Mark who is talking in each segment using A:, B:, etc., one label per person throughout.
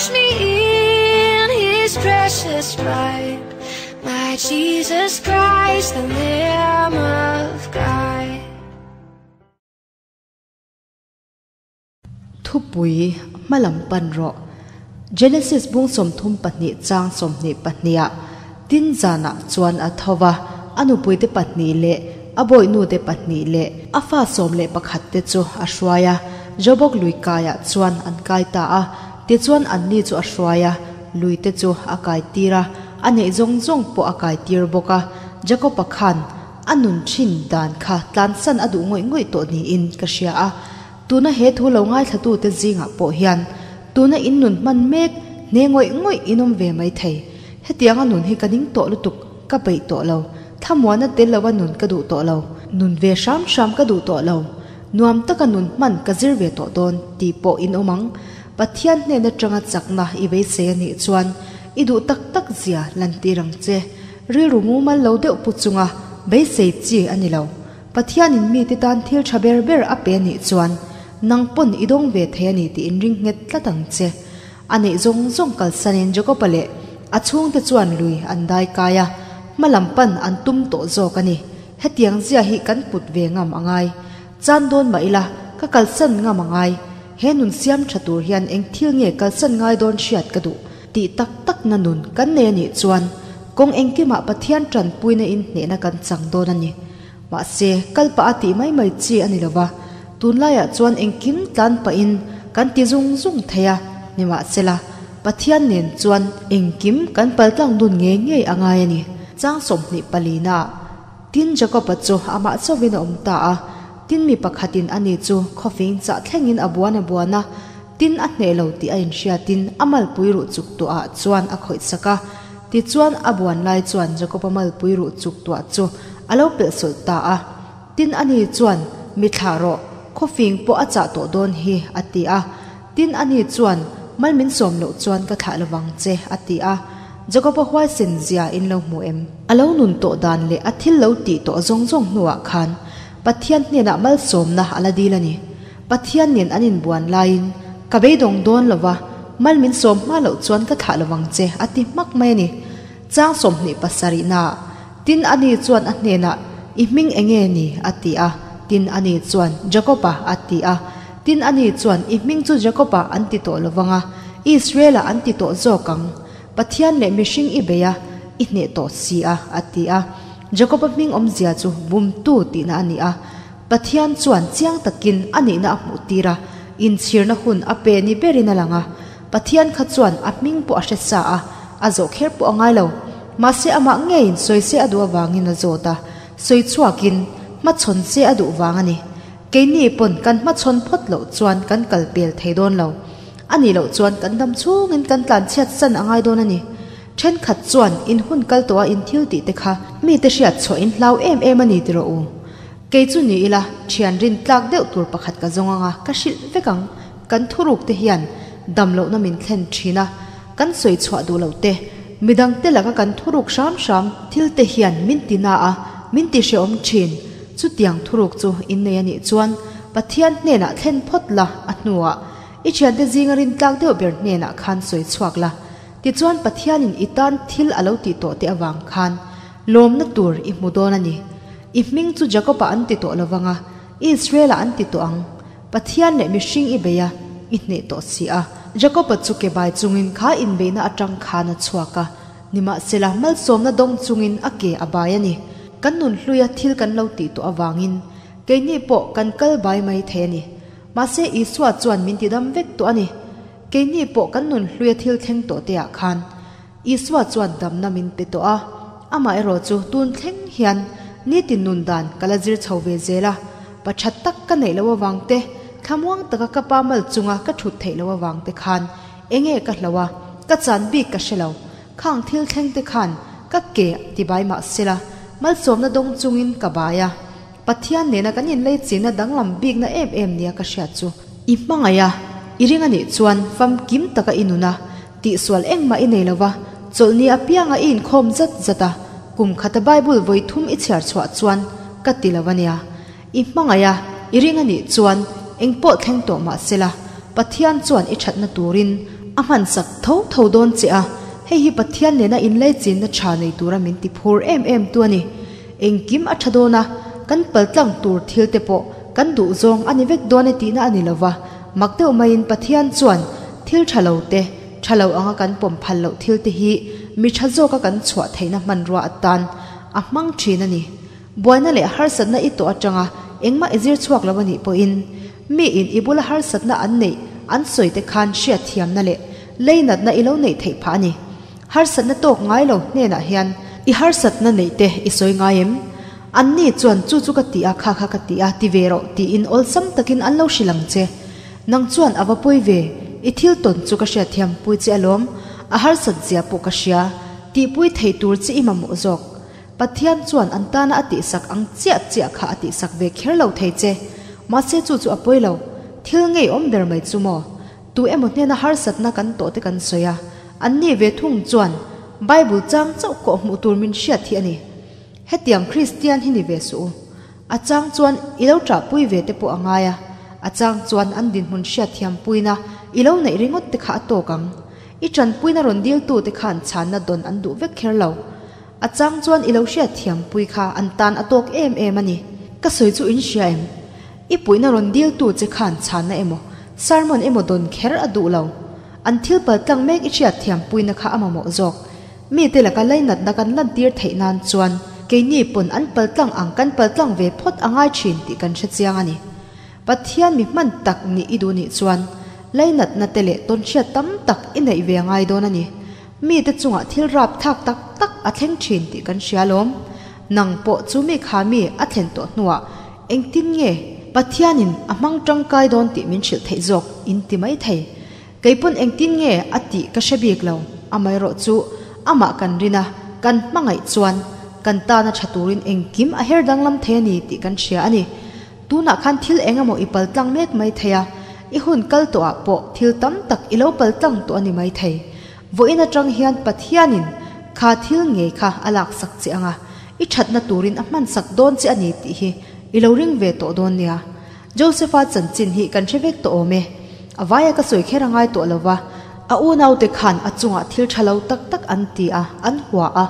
A: wash me in his precious blood. My Jesus Christ, the Lamb of God. Thupui malampan ro. Genesis bung som thum patni chang som ni patnia. Tin jana chuan athowa anupui patni le aboi nu te patni le afa som le pakhat te chu ashwaya jobok luikaya chuan an kaita. a ti chuan an ni chu a hruaia luite chu a kai tira a nei zawng zawng pawh a kai tir bawk a jacob a khan a nun thin dan kha tlan san a duh ngoi ngoi tawh niin ka hria a tuna he thu lo ngai thlatu te zingah pawh hian tuna in nun hman mek ne ngoi ngoi inum ve mai thei hetiang a nun hi kaning tawh lutuk ka bei tawh lo thamuana tel lawa nun ka duh tawh lo nun ve sham sham ka duh tawh lo nuam taka nun man ka zir ve tawh dawn ti pawh in omang pathian ne na tanga chakna i be se ni chuan i du tak tak zia lanti rang che ri rungu mal lo deuh pu chunga be se chi ani lo pathian in mi ti tan thil thaber ber a pe ni chuan nangpon idong ve the ani ti in ring nget tlatang che ani zong zong kal sanen joko pale achung te chuan lui an dai kaya malampan an tum to zo kani hetiang zia hi kan put ve ngam angai chan don maila ka kalsan ngam angai he nun siam tha tur hian eng thil nge kal san ngai don hriat ka du ti tak tak na nun kan ne ni chuan kong eng ki ma pathian tran pui na in ne na kan chang don ani wa se kalpa ati mai mai chi ani lova tun lai a chuan eng kim tlan pa in kan ti zung zung thaya ni ma sela pathian nen chuan eng kim kan paltlang dun nge nge angai ani chang som ni palina tin jakob chu ama chawin om ta a ทินมีปากหัดินอันนี้จู่คอฟิงจะแทงินอบวนอบวนนะทินอันเนลูที่อินเชียทินอามาลปุยรุจุกตัวอจวนอคอยสักกะติจวนอบวนไล่จวนจะก็ประมาลปุยรุจุกตัวจู่อลาวเปิดสุดตาทินอันนี้จวนมิทารอคอฟิงปออาจจะตัวโดนเฮอัติอะทินอันนี้จวนมันมินสมโลจวนก็ถ่ายระวังเจอัติอะจะก็พอไว่าเซนเซียอินเลวมูเอ็มอลาวนุนโตดานเลอทิลเลาตีโตจงจงนัวคัน pathian nen a ah mal somna ala dilani pathian nen anin buan lain kabe dong don lova mal min som ma lo chuan ka tha lawang che ati mak mai ni chang som ni pasari na tin ani chuan a hne na i ming enge ni ati a ah. tin ani chuan jacopa ati a ah. tin ani chuan i ming chu jacopa an ti to lawanga israel a an ti to zo kang pathian le mishing i beya i hne to si a ati a Jacob ming om zia chu bum tu ti na ani a pathian chuan chiang takin ani na mu tira in na hun a pe ni berina langa pathian kha chuan a ming pu a hre sa a a zo kher pu angai lo ma se ama nge in soi se adu awangin a zota soi chuakin ma chon se adu wangani cái ni pon kan ma chon phot lo chuan kan kalpel thei don lo ani lo chuan kan dam chu ngin kan tlan chet san angai don ani ฉันขัดส่วนอินหุ่นกัลตัวอินทิวติเตคะมีแต่เสียดสอินเล่าเอ็มเอ็มันนี่ตวอูเกจุนี่อีละเชียนรินตากเดือดตัวประคัดกะจงงะก็สิลเวกังกันทุรุกเตยนดำเลนมินเทนชีนะกันสวยชวดูเลาเตมิดังเตละกันทุรุกชามชามทิลเตยนมินตินาอะมินติเชอมชินจุดยังทุรุกจูอินเนียนิจวนปะเทียนเนนะเทนพดละอัตนัวอีเชียนเตจิงรินตากเดือดเบียนเนนะคันสวยชวกละที่จวนปัิยานินอิตันทิลอาลาติโตเตอวังคันลมนัตูร์อิมุดอนันย์อิมิงจูจักกปะอันติโตอละวังะอิสเรลอันติโตอังปัิยานเนมิชิงอิเบียอิเนโตซีอาจักกปะจุเกบายจุงินข้าอินเบนะอัจังคานะชัวกะนิมาเซลามัลสมนดงจุงินอเกอบายันย์กันนุนลุยทิลกันลาวติโตอวังอินเกนีโปกันกัลบายไม่เทนิมาเซอิสวาจวนมินติดัมเวกตัวนี้ cái ni bộ cắn nụn luyện thiêu khen tổ tệ khan iswa chuan dam na min pe to a ama ero chu tun thleng hian ni tin nun dan kalajir chhove zela pachat tak ka nei lawa wangte khamwang taka ka pamal chunga ka thut thei lawa wangte khan enge ka hlawa ka chan bi ka shelo khang thil thleng te khan ka ke tibai ma sela mal som na dong chungin ka baya pathian ne na kanin lei china danglam big na em em nia ka sha chu i mangaya อิริงันอีชวนฟังกิมตะกะอินุนะตีสวลเองมาอินเอลวะจลนีอพยังอินคอมจัดจัตตากุมขัตบายบุลวยทุ่มอิจฉาชวัชวนกัติลวันยาอิมังไงอิริงันอีชวนเองปวดแข่งตัวมาเสียละปัทยานชวนอิจฉาดนตัวรินอามันสักทู่ทวโดนเจ้าให้ฮปัทยานเนน่าอินเลจินนชาในตัวรามินติพูรเอ็มเอ็มตัวนี้เองกิมอัชโดนะกันเปิดหลังตัวทีิลเตโปกันดูจงอันนี้เวกโดนตีน่อันนี้ละวะมักเตอมาอินปะทียนส่วนทิลฉลูเตชฉลาอังกันปมพันลูทิลติฮีมิชัโจกันชวะไทยนันมันรัวตันอะมังชีนันนี่บัวนั่นแหละฮาร์สันน่ะอิตัวจังอ่ะเอ็งมาอิจิร์ชวักลาวันีปอิน มีอินอิบุลฮาร์สันน่ะอันนี่อันสวยเตคันเชียทียมนนั่นแหละเลยนัดน่ะอิเลวเนยไทยพานี่ฮาร์สันน่ะตกง่ายเลยเนน่ะเฮียนอีฮาร์สันน่ะเนยเตอิสวยง่ายมอันนี้ส่วนจู่จู่กติอาคาคากติอาติเวโรติอินอลซัมตะกินอันเลวชิลังเจ nang chuan awa poi ve i thil ton chu ka sia thiam pui chi alom a har sat zia po ka sia ti pui thei tur chi ima mo jok pathian chuan antana ati sak ang chia chia kha ati sak ve kher lo thei che ma se chu chu apoi lo thil ngei om ber mai chu mo tu emo hne na har sat na kan to te kan soya anni ve thung chuan bible chang chau ko mu tur min sia thi ani hetiang christian hini ve su a chang chuan ilo tra pui ve te po angaya อาจารย์ชวนอันดินหุนเชียที่ยำปุยนะอีเล่าในริงอดติขาตัวกังอีจันปุยนะรุ่นเดียวตัวติขันชานนัดโดนอันดูเวกเคราะห์อาจารย์ชวนอีเล่าเชียที่ยำปุยขาอันตันอตัวเอ็มเอมันนี่ก็สวยจุอินเชียมอีปุยนะรุ่นเดียวตัวติขันชานนะเอโมซาร์มอนเอโมโดนเคราะ์อดูเล่าอันที่เปิดกัางเมกอีเชียที่ยำปุยนักขาามาหมอกจอกมีแต่ละกันเล่นนัดนักการันดียร์ไทยนั่นชวนเกี่ยนี่ปุ่นอันเปิดกัางอังกันเปิดกัางเวพอดอ่างไอชินทีกันเชื่อใจกันนี่พัทยาไม่มันตักนี่อีดูนี่ส่วนเล่นัดนัดเละต้นเชียตั้มตักอินไอเวียงไอโดนันย์มีแต่จังหวะที่รับทักตักตักอัดแงเชนติกันเชียลมนังปอจูไม่ขามีอัดแงตัวหนัวเอ็งติ้งเงพัทยานินอ่ะมังจังไกโดนติมินเชลเทจอกอินติไม่เทยไก่ปุ่นเอ็งติ้งเงอัดติก็เชบีกเราอ่ะไม่รอจูอามากันรินะกันมังไอส่วนกันตาหน้าชัตูรินเอ็งกิมอ่ะเฮิรดังลำเทียนีติกันเชียลนี่ตูนักขันทิลเองมอีปัลตังเมตไม่เทียอีหุ่นกัลตัวปอทิลตั้มตักอิโลปัลตังตัวนี้ไม่เทียวอินจังเฮียนปัทยานิน ขาทิลเงี้ยขาอลักสักเสียงอ่ะอีชัดนัตูรินอัมันสักโดนเสียนี้ตีฮีอีโลริงเวตโตโดนเนียโจเซฟาจันจินฮีกันเชฟเวกโตเมอวัยก็สวยเคร่งไรตัวลวะอาอูนเอาเด็กขันอจุงอ่ทิลชะลาวตักตักอันตีอ่อันหัวอ่ะ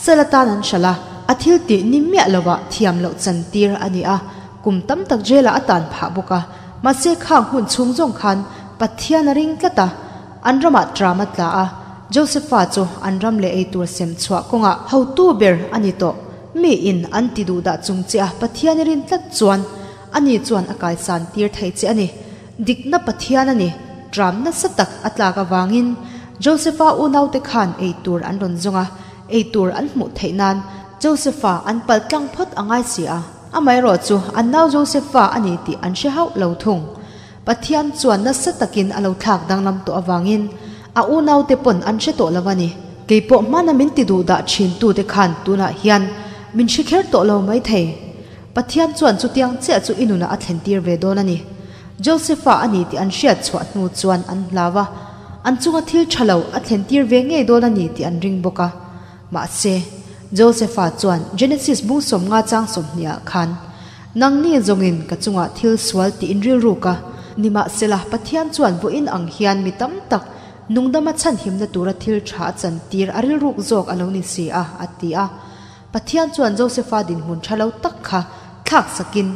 A: เซลตานันชะลาอาทิลตีนิมเมะลวะที่อัหล่าจันตีร์อันนี้อ่ะ kum tam tak jela atan pha buka ma se kha hun chung jong khan pathian ring tlata anrama drama tla a josepha chu anram le ei tur sem chua konga ho tu ber ani to mi in anti du da chung chi a pathian rin tlat chuan ani chuan akal san tir thei chi ani dikna pathian ani dram na satak atlaga wangin josepha unau te khan ei tur an ron zonga ei tur an mu nan, josepha an pal tlang phot angai si a อามรอจูอันน่าจะเสฟ้าอันนี้ที่อันเช่าเลวทุ่งปัทยันจวนนั่งสตักินอันเลวทักดังลำตัววางินอาอูน่าเตปนอันเช่ตัวละวันนี้เกี่ยวกับมันมินติดูดัชินตัวเด็กหันตัวน่าฮียนมินเชคเฮลตัวเลวไม่เท่ปัทยันจวนสุดยังเจ้าจ่อินุน่าอัตเห็นตีรเวดอนันนี้โจเซฟ้าอันนี้ที่อันเชียจวนนูจวนอันลาวะอันจุงอัทิลชะเลวอัตเห็นตีรเวงเงยดอนันนี้ที่อันริงบุกะมาเซโจเซฟาจวนเจเนซิสบุ้งสมงาจ้างสมเนียคันนังนี่จงอินกะจงาทิลสวลตีอินริรูกะนิมาเซลาปัทยยนจวนบุอินอังเฮียนมีตั้มตัก นุงดามาชันหิมนตูระทิลชาจันตีรอริรูกจอกอลนิสีอาอติอาปัทยยนจวนโจเซฟาดินมุนชาลาตักค่ะทักสกิน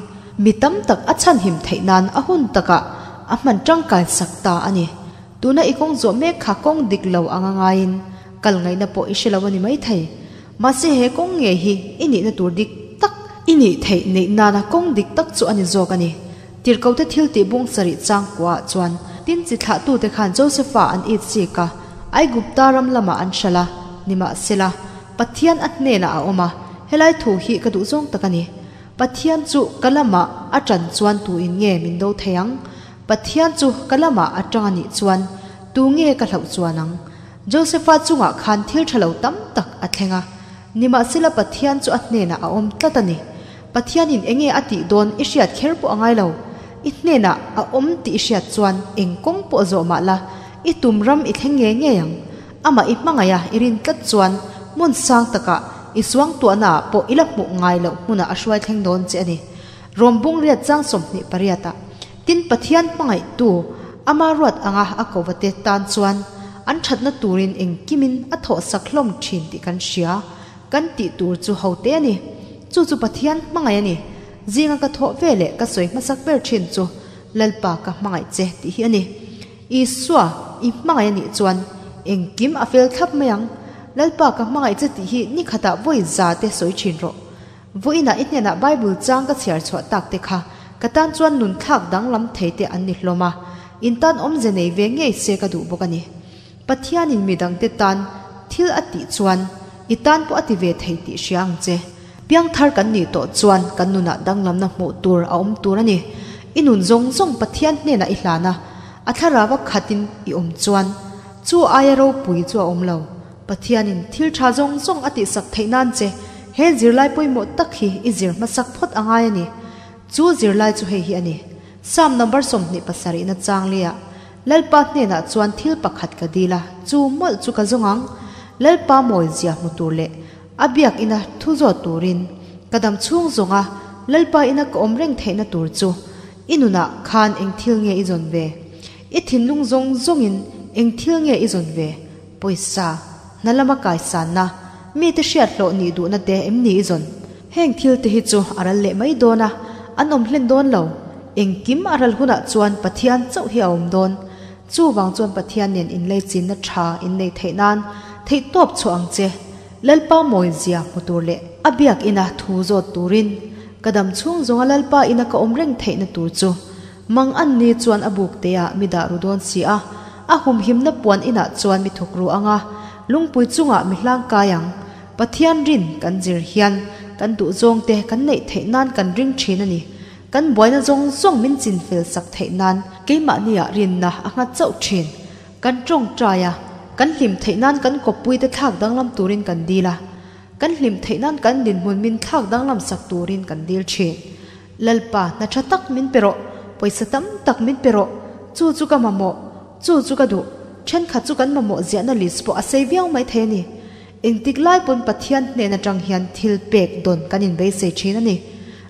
A: มีตั้มตักอัชันหิมไทนานอหุนตักะอมันจังกายสักตาอันนี้ตัวน่ยอกงจเมฆขากงดิกเลาอ่างงายินกลไงนบปออิชลาวนิไม่ไทย mà sẽ hệ công nghệ hi ini na tur dik tak ini thei nei na na kong dik tak chu ani zo kani tir ko te thil ti bung sari chang kwa chuan tin chỉ tha tu te khan josepha an it si ka ai gupta ram lama an là. nima sela pathian at ne na a oma lại thu hi ka du zong takani pathian chu kalama atan chuan tu in nge min do theyang pathian chu kalama atangani chuan tu nghe cái nge ka hlau chuanang josepha chunga khan thil thalo tam tak athenga à. nima sila pathian chu atnena a om tlatani pathianin enge ati don isiat kherpo angai lo itnena a om ti isiat chuan engkong po zo ma la i tumram i thlenge nge yang ama i mangaya irin tlat chuan mun sang taka i suang tu na po ilap mu ngai lo huna a shwai thleng don che ani rombung riat chang som ni pariata tin pathian mangai tu ama ruat anga akovate tan chuan an thatna turin engkimin atho saklom thin ti kan sia kan ti tur chu hote ani chu chu pathian mangai ani zinga ka tho vele ka soi masak ber thin chu lalpa ka mangai che ti hi ani i swa i mangai ni chuan engkim a fel thap mayang lalpa ka mangai che ti hi ni khata voi za te soi thin ro voina i hnena bible chang ka chiar chho tak te kha katan chuan nun thak dang lam thei te an ni hloma intan om ze nei ve nge se ka du bokani pathianin midang te tan thil ati chuan i tan po ati ve thei ti siang che piang thar kan ni to chuan kan nu na dang lam na hmu tur a om tur ani inun zong zong pathian hne na i hlana a thara wa khatin i om chuan chu aya ro pui chu om lo pathianin thil tha zong zong ati sak theinan che he zirlai poimo tak hi i zir ma sak phot angai ani chu zirlai chu hei hi ani sam number som ni pasari na chang lia lalpat ne na chuan thil pakhat ka dila chu mol chu ka zongang lel pa moi zia mu tur le abiak ina thu thuzo turin kadam chung zonga lalpa ina ka omreng theina tur chu inuna khan engthil nge izon ve i thinlung zong zongin engthil nge izon ve poisa nalama kai sana mi te shiat lo ni du na te emni izon heng thil te hi chu aral le mai an anom hlen don lo engkim aral huna chuan pathian chau hi om don chu wang chuan pathian nen in le chin na tha in nei nan thấy top chuang che lalpa moi zia ko tur le abiak ina thu zo turin kadam chung zonga lalpa ina ka omreng theina tur chu mang an ni chuan abuk te ya à, mida rudon si à. a a hum him na puan ina chuan mi thuk ru anga à. lungpui chunga mi hlang kayang pathian rin kan zir hian kan du zong te kan nei thei nan kan ring thin ani kan boina zong zong min chin fel sak thei nan ke ma nia rin na anga chau thin kan trong traya kan hlim theinan kan kopui te thak danglam turin kan dila kan hlim theinan kan din mun min thak danglam sak turin kan dil chin lalpa na tha tak min pero poisa tam tak min pero chu chu ka mamo chu chu ka du chen kha chu kan mamo ziana lispo a sei viau mai the ni in tik lai pon pathian ne na tang hian thil pek don kan in be se chin ani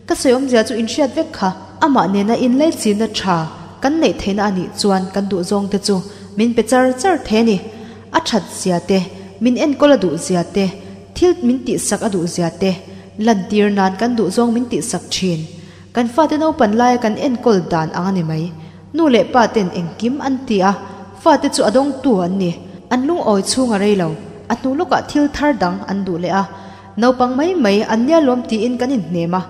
A: ka soyom zia chu in shiat vek kha ama ne na in lai chin na tha kan nei theina ani chuan kan du zong te chu min pe char char the ni achat ziate min en kola du ziate thil min ti sak adu ziate lan tir nan kan du zong min ti sak thin kan fa te no pan lai kan en kol dan anga ni mai nu le pa ten engkim an ti a fa te chu adong tu an ni an lung oi chunga rei lo atu loka thil thar dang an du le a naupang mai mai anya lom ti in kan in nema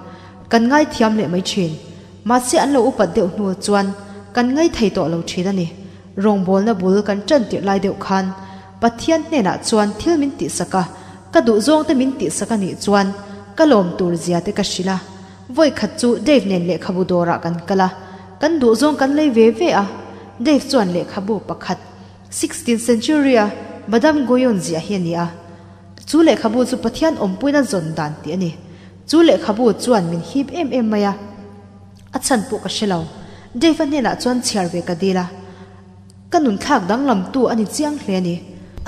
A: kan ngai thiam le mai chin ma se an lo upat deuh nu chuan kan ngai thei to lo thida ni rong bol na bul kan chan ti lai deuh khan pathian ne na chuan thil min ti saka ka du zong te min ti saka ni chuan kalom tur zia te ka shila voi khat chu dev nen le khabu dora kan kala kan du zong kan le ve ve a dev chuan le khabu pakhat 16th century a madam goyon zia hi ni a chu le khabu chu pathian om puina zon dan ti ani chu le khabu chuan min hip em em maya achan pu ka shelaw dev nen la chuan chiar ve ka dila kanun thak dang tu ani chiang hle ni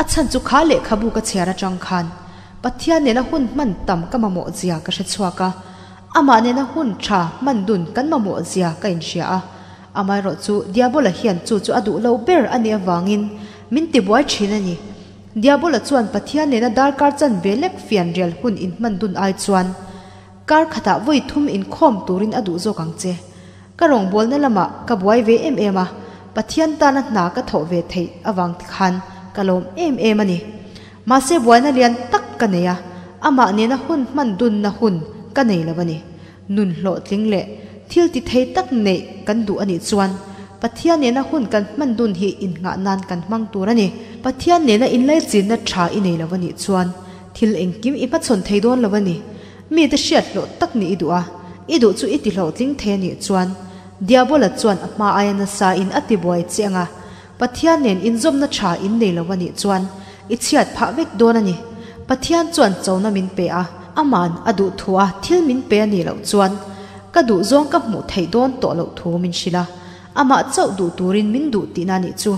A: achan chu kha le khabu ka chhara chang khan pathya ne la hun man tam ka mamo zia ka she chwa ka ama ne na hun tha man dun kan mamo zia ka in sha a ama ro chu diabol a hian chu chu adu lo ber ania wangin min ti boy chhin ani diabol a dar kar chan belek fian real hun in man dun ai kar khata voi in khom turin adu zo kang che ka rong ve em em a pathian ta na ve thei awang khan kalom em em ani mase buana lian tak kaneya ama ne na hun man dun na hun kanei lawani nun hlo tling le thil ti thei tak nei kan du ani chuan pathia ne na hun kan man dun hi in nga nan kan mang tur ani pathia ne na in lai chin na tha i nei lawani chuan thil engkim ipa chon thei don lawani mi te shiat lo tak ni idua idu chu iti hlo tling the ni chuan diabola chuan ama ayana sa in ati boy chianga pathian nen in zom na cha in nei lo ani chuan i chiat pha vek don ani pathian chuan chona min pe a aman adu thua thil min pe ani lo chuan ka du zong ka mu thei don to lo thu min shila ama chau du turin min du ti na ni chu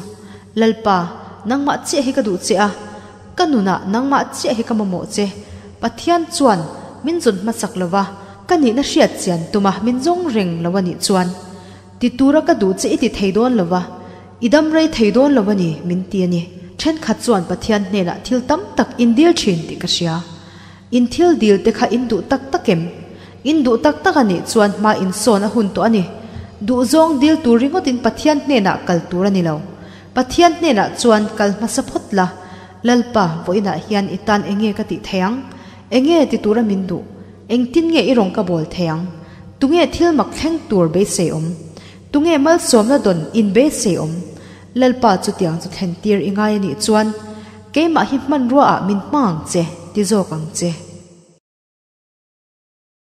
A: lalpa nang ma che hi ka du che a kanuna nang ma che hi ka mo che pathian chuan min zun ma chak lova kani na hriat chian tuma min zong reng lawani chuan ti tura ka du che i ti thei don lova idam rei theidon lawani min ti ani then khachuan pathian hnela thil tam tak in dil thin ti ka sia in thil dil te kha in du tak takem in du tak tak ani chuan ma in son a hun to ani du zong dil turingot in pathian hnena kal tur ani lo pathian hnena chuan kal hmasa phot la lalpa voina hian itan enge ka ti theyang enge ti tura min du eng tin nge i rong ka bol theyang tunge thil mak thleng tur be se om tunge mal som la don in be se om lalpa chu tiang chu then tir ingai ni min mang che